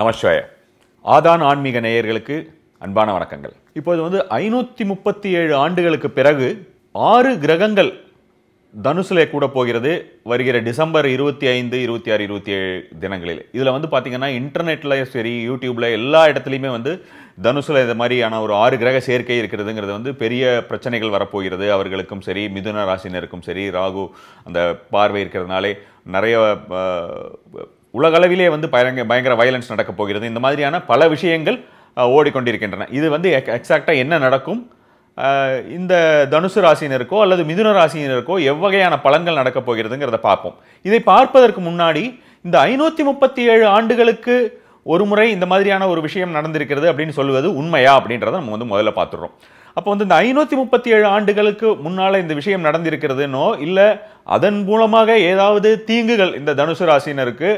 நமஸ்வய ஆதான் ஆன்மீக நேயர்களுக்கு அன்பான வணக்கங்கள் இப்போது வந்து ஐநூற்றி முப்பத்தி ஏழு ஆண்டுகளுக்கு பிறகு ஆறு கிரகங்கள் தனுசிலே கூட போகிறது வருகிற டிசம்பர் இருபத்தி ஐந்து இருபத்தி ஆறு இருபத்தி ஏழு தினங்களில் இதில் வந்து பார்த்திங்கன்னா இன்டர்நெட்டில் சரி யூடியூப்பில் எல்லா இடத்துலையுமே வந்து தனுசில் இந்த மாதிரியான ஒரு ஆறு கிரக சேர்க்கை இருக்கிறதுங்கிறது வந்து பெரிய பிரச்சனைகள் வரப்போகிறது அவர்களுக்கும் சரி மிதுன ராசினருக்கும் சரி ராகு அந்த பார்வை இருக்கிறதுனாலே நிறைய உலகளவிலே வந்து பயங்க பயங்கர வயலன்ஸ் நடக்கப் போகிறது இந்த மாதிரியான பல விஷயங்கள் ஓடிக்கொண்டிருக்கின்றன இது வந்து எக்ஸாக்டாக என்ன நடக்கும் இந்த தனுசு ராசினருக்கோ அல்லது மிதுன ராசியினருக்கோ எவ்வகையான பலன்கள் நடக்கப் போகிறதுங்கிறத பார்ப்போம் இதை பார்ப்பதற்கு முன்னாடி இந்த ஐநூற்றி முப்பத்தி ஏழு ஆண்டுகளுக்கு ஒரு முறை இந்த மாதிரியான ஒரு விஷயம் நடந்திருக்கிறது அப்படின்னு சொல்வது உண்மையா அப்படின்றத நம்ம வந்து முதல்ல பார்த்துடுறோம் அப்போ வந்து இந்த ஐநூற்றி முப்பத்தி ஏழு ஆண்டுகளுக்கு முன்னால் இந்த விஷயம் நடந்திருக்கிறதுனோ இல்லை அதன் மூலமாக ஏதாவது தீங்குகள் இந்த தனுசு ராசினருக்கு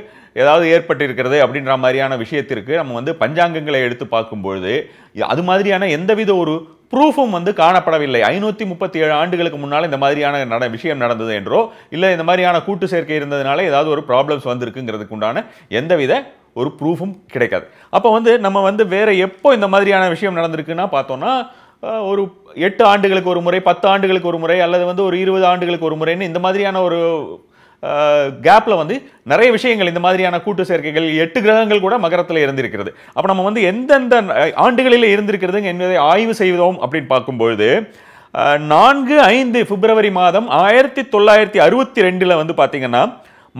ஏதாவது ஏற்பட்டிருக்கிறது அப்படின்ற மாதிரியான விஷயத்திற்கு நம்ம வந்து பஞ்சாங்கங்களை எடுத்து பார்க்கும்பொழுது அது மாதிரியான எந்தவித ஒரு ப்ரூஃபும் வந்து காணப்படவில்லை ஐநூற்றி முப்பத்தி ஏழு ஆண்டுகளுக்கு முன்னால் இந்த மாதிரியான நட விஷயம் நடந்தது என்றோ இல்லை இந்த மாதிரியான கூட்டு சேர்க்கை இருந்ததுனால ஏதாவது ஒரு ப்ராப்ளம்ஸ் வந்திருக்குங்கிறதுக்கு உண்டான எந்தவித ஒரு ப்ரூஃபும் கிடைக்காது அப்போ வந்து நம்ம வந்து வேறு எப்போ இந்த மாதிரியான விஷயம் நடந்திருக்குன்னா பார்த்தோன்னா ஒரு எட்டு ஆண்டுகளுக்கு ஒரு முறை பத்து ஆண்டுகளுக்கு ஒரு முறை அல்லது வந்து ஒரு இருபது ஆண்டுகளுக்கு ஒரு முறைன்னு இந்த மாதிரியான ஒரு கேப்பில் வந்து நிறைய விஷயங்கள் இந்த மாதிரியான கூட்டு சேர்க்கைகள் எட்டு கிரகங்கள் கூட மகரத்தில் இருந்திருக்கிறது அப்போ நம்ம வந்து எந்தெந்த ஆண்டுகளில் இருந்திருக்கிறது என்பதை ஆய்வு செய்தோம் அப்படின்னு பார்க்கும்பொழுது நான்கு ஐந்து பிப்ரவரி மாதம் ஆயிரத்தி தொள்ளாயிரத்தி அறுபத்தி ரெண்டில் வந்து பார்த்திங்கன்னா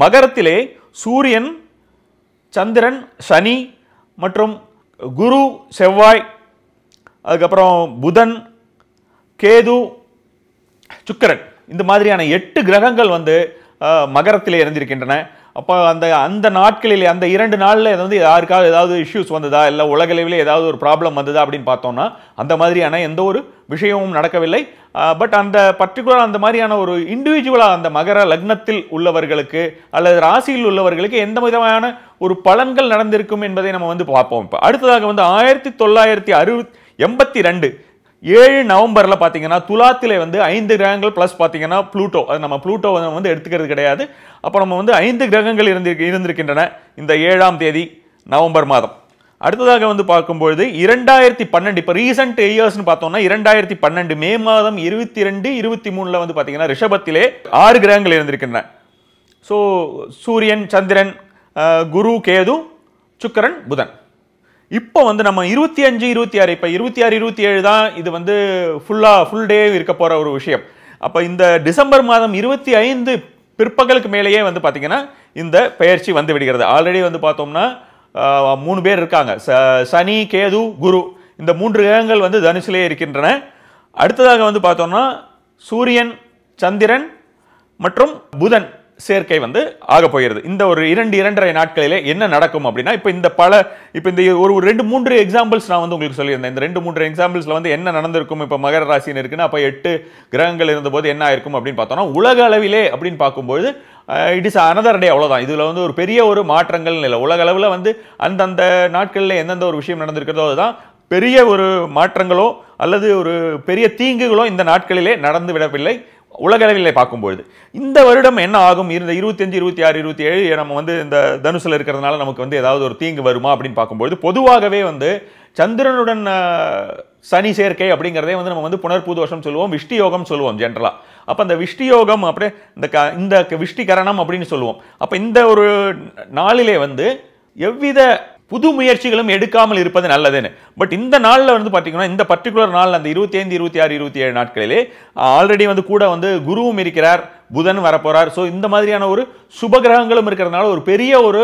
மகரத்திலே சூரியன் சந்திரன் சனி மற்றும் குரு செவ்வாய் அதுக்கப்புறம் புதன் கேது சுக்கரன் இந்த மாதிரியான எட்டு கிரகங்கள் வந்து மகரத்தில் இறந்திருக்கின்றன அப்போ அந்த அந்த நாட்களில் அந்த இரண்டு நாளில் வந்து யாருக்காவது ஏதாவது இஷ்யூஸ் வந்ததா இல்லை உலகளவில் ஏதாவது ஒரு ப்ராப்ளம் வந்ததா அப்படின்னு பார்த்தோம்னா அந்த மாதிரியான எந்த ஒரு விஷயமும் நடக்கவில்லை பட் அந்த பர்டிகுலர் அந்த மாதிரியான ஒரு இண்டிவிஜுவலாக அந்த மகர லக்னத்தில் உள்ளவர்களுக்கு அல்லது ராசியில் உள்ளவர்களுக்கு எந்த விதமான ஒரு பலன்கள் நடந்திருக்கும் என்பதை நம்ம வந்து பார்ப்போம் இப்போ அடுத்ததாக வந்து ஆயிரத்தி தொள்ளாயிரத்தி அறுபத்தி எண்பத்தி ரெண்டு ஏழு நவம்பரில் பார்த்தீங்கன்னா துலாத்தில் வந்து ஐந்து கிரகங்கள் ப்ளஸ் பார்த்தீங்கன்னா ப்ளூட்டோ அது நம்ம ப்ளூட்டோ வந்து எடுத்துக்கிறது கிடையாது அப்போ நம்ம வந்து ஐந்து கிரகங்கள் இருந்து இருந்திருக்கின்றன இந்த ஏழாம் தேதி நவம்பர் மாதம் அடுத்ததாக வந்து பார்க்கும்பொழுது இரண்டாயிரத்தி பன்னெண்டு இப்போ ரீசெண்ட் இயர்ஸ்னு பார்த்தோம்னா இரண்டாயிரத்தி பன்னெண்டு மே மாதம் இருபத்தி ரெண்டு இருபத்தி மூணில் வந்து பார்த்தீங்கன்னா ரிஷபத்திலே ஆறு கிரகங்கள் இருந்திருக்கின்றன ஸோ சூரியன் சந்திரன் குரு கேது சுக்கரன் புதன் இப்போ வந்து நம்ம இருபத்தி அஞ்சு இருபத்தி ஆறு இப்போ இருபத்தி ஆறு இருபத்தி ஏழு தான் இது வந்து ஃபுல்லாக ஃபுல் டே இருக்க போகிற ஒரு விஷயம் அப்போ இந்த டிசம்பர் மாதம் இருபத்தி ஐந்து பிற்பகலுக்கு மேலேயே வந்து பார்த்திங்கன்னா இந்த பயிற்சி வந்து விடுகிறது ஆல்ரெடி வந்து பார்த்தோம்னா மூணு பேர் இருக்காங்க ச சனி கேது குரு இந்த மூன்று கிரகங்கள் வந்து தனுசிலே இருக்கின்றன அடுத்ததாக வந்து பார்த்தோம்னா சூரியன் சந்திரன் மற்றும் புதன் சேர்க்கை வந்து ஆக போகிறது இந்த ஒரு இரண்டு இரண்டரை நாட்களிலே என்ன நடக்கும் அப்படின்னா இப்போ இந்த பல இப்போ இந்த ஒரு ரெண்டு மூன்று எக்ஸாம்பிள்ஸ் நான் வந்து உங்களுக்கு சொல்லியிருந்தேன் இந்த ரெண்டு மூன்று எக்ஸாம்பிள்ஸில் வந்து என்ன நடந்திருக்கும் இப்போ மகர ராசின்னு இருக்குன்னா அப்போ எட்டு கிரகங்கள் இருந்தபோது என்ன ஆயிருக்கும் அப்படின்னு பார்த்தோம்னா உலக அளவிலே அப்படின்னு பார்க்கும்போது இட் இஸ் அனதர் டே அவ்வளோதான் இதில் வந்து ஒரு பெரிய ஒரு மாற்றங்கள் இல்லை உலக அளவில் வந்து அந்தந்த நாட்களில் எந்தெந்த ஒரு விஷயம் நடந்திருக்கிறதோ அதுதான் பெரிய ஒரு மாற்றங்களோ அல்லது ஒரு பெரிய தீங்குகளோ இந்த நாட்களிலே நடந்து விடவில்லை உலகளவில் பார்க்கும்பொழுது இந்த வருடம் என்ன ஆகும் இருந்த இருபத்தஞ்சு இருபத்தி ஆறு இருபத்தி ஏழு நம்ம வந்து இந்த தனுசில் இருக்கிறதுனால நமக்கு வந்து ஏதாவது ஒரு தீங்கு வருமா அப்படின்னு பார்க்கும்பொழுது பொதுவாகவே வந்து சந்திரனுடன் சனி சேர்க்கை அப்படிங்கிறதே வந்து நம்ம வந்து புனர்பூ சொல்லுவோம் விஷ்டி யோகம் சொல்லுவோம் ஜென்ரலாக அப்போ அந்த விஷ்டி யோகம் அப்படியே இந்த க இந்த விஷ்டி கரணம் அப்படின்னு சொல்லுவோம் அப்போ இந்த ஒரு நாளிலே வந்து எவ்வித புது முயற்சிகளும் எடுக்காமல் இருப்பது நல்லதுன்னு பட் இந்த நாளில் வந்து பார்த்தீங்கன்னா இந்த பர்டிகுலர் நாள் அந்த இருபத்தி ஐந்து இருபத்தி ஆறு இருபத்தி ஏழு நாட்களிலே ஆல்ரெடி வந்து கூட வந்து குருவும் இருக்கிறார் புதன் வரப்போகிறார் ஸோ இந்த மாதிரியான ஒரு சுப கிரகங்களும் இருக்கிறதுனால ஒரு பெரிய ஒரு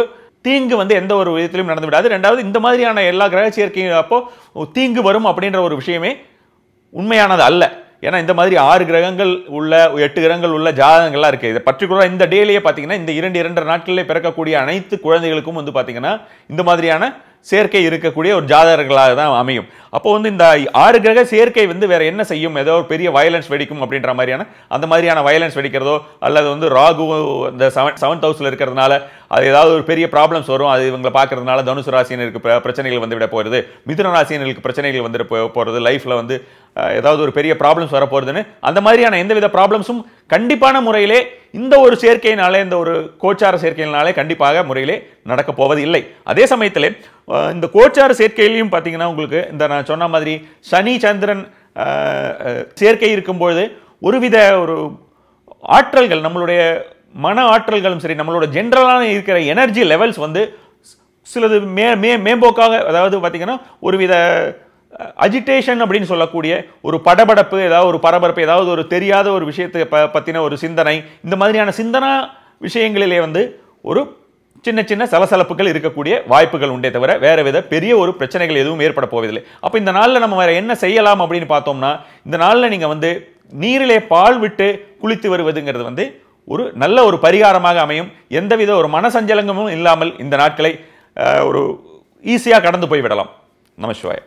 தீங்கு வந்து எந்த ஒரு விதத்திலும் நடந்து விடாது ரெண்டாவது இந்த மாதிரியான எல்லா கிரக சேர்க்கையும் அப்போ தீங்கு வரும் அப்படின்ற ஒரு விஷயமே உண்மையானது அல்ல ஏன்னா இந்த மாதிரி ஆறு கிரகங்கள் உள்ள எட்டு கிரகங்கள் உள்ள ஜாதகங்கள்லாம் இருக்குது இது பர்டிகுலராக இந்த டேலேயே பார்த்தீங்கன்னா இந்த இரண்டு இரண்டு நாட்களில் பிறக்கக்கூடிய அனைத்து குழந்தைகளுக்கும் வந்து பார்த்தீங்கன்னா இந்த மாதிரியான சேர்க்கை இருக்கக்கூடிய ஒரு ஜாதகர்களாக தான் அமையும் அப்போ வந்து இந்த ஆறு கிரக சேர்க்கை வந்து வேற என்ன செய்யும் ஏதோ ஒரு பெரிய வயலன்ஸ் வெடிக்கும் அப்படின்ற மாதிரியான அந்த மாதிரியான வயலன்ஸ் வெடிக்கிறதோ அல்லது வந்து ராகு இந்த செவன் செவன்த் ஹவுஸில் இருக்கிறதுனால அது ஏதாவது ஒரு பெரிய ப்ராப்ளம்ஸ் வரும் அது இவங்களை பார்க்கறதுனால தனுசு ராசினருக்கு பிரச்சனைகள் வந்துவிட போகிறது மிதுன ராசினருக்கு பிரச்சனைகள் வந்துட்டு போகிறது லைஃப்பில் வந்து ஏதாவது ஒரு பெரிய ப்ராப்ளம்ஸ் வரப்போகிறதுன்னு அந்த மாதிரியான எந்தவித ப்ராப்ளம்ஸும் கண்டிப்பான முறையிலே இந்த ஒரு சேர்க்கையினாலே இந்த ஒரு கோச்சார சேர்க்கையினாலே கண்டிப்பாக முறையிலே நடக்கப் போவது இல்லை அதே சமயத்தில் இந்த கோச்சார சேர்க்கையிலையும் பார்த்தீங்கன்னா உங்களுக்கு இந்த நான் சொன்ன மாதிரி சனி சந்திரன் சேர்க்கை இருக்கும்பொழுது ஒருவித ஒரு ஆற்றல்கள் நம்மளுடைய மன ஆற்றல்களும் சரி நம்மளோட ஜென்ரலான இருக்கிற எனர்ஜி லெவல்ஸ் வந்து சிலது மே மே மேம்போக்காக அதாவது பார்த்திங்கன்னா ஒருவித அஜிடேஷன் அப்படின்னு சொல்லக்கூடிய ஒரு படபடப்பு ஏதாவது ஒரு பரபரப்பு ஏதாவது ஒரு தெரியாத ஒரு விஷயத்தை ப பற்றின ஒரு சிந்தனை இந்த மாதிரியான சிந்தனா விஷயங்களிலே வந்து ஒரு சின்ன சின்ன சலசலப்புகள் இருக்கக்கூடிய வாய்ப்புகள் உண்டே தவிர வேறு வித பெரிய ஒரு பிரச்சனைகள் எதுவும் ஏற்பட போவதில்லை அப்போ இந்த நாளில் நம்ம வேறு என்ன செய்யலாம் அப்படின்னு பார்த்தோம்னா இந்த நாளில் நீங்கள் வந்து நீரிலே பால் விட்டு குளித்து வருவதுங்கிறது வந்து ஒரு நல்ல ஒரு பரிகாரமாக அமையும் எந்தவித ஒரு மனசஞ்சலங்கமும் இல்லாமல் இந்த நாட்களை ஒரு ஈஸியாக கடந்து போய்விடலாம் நமசிவாய்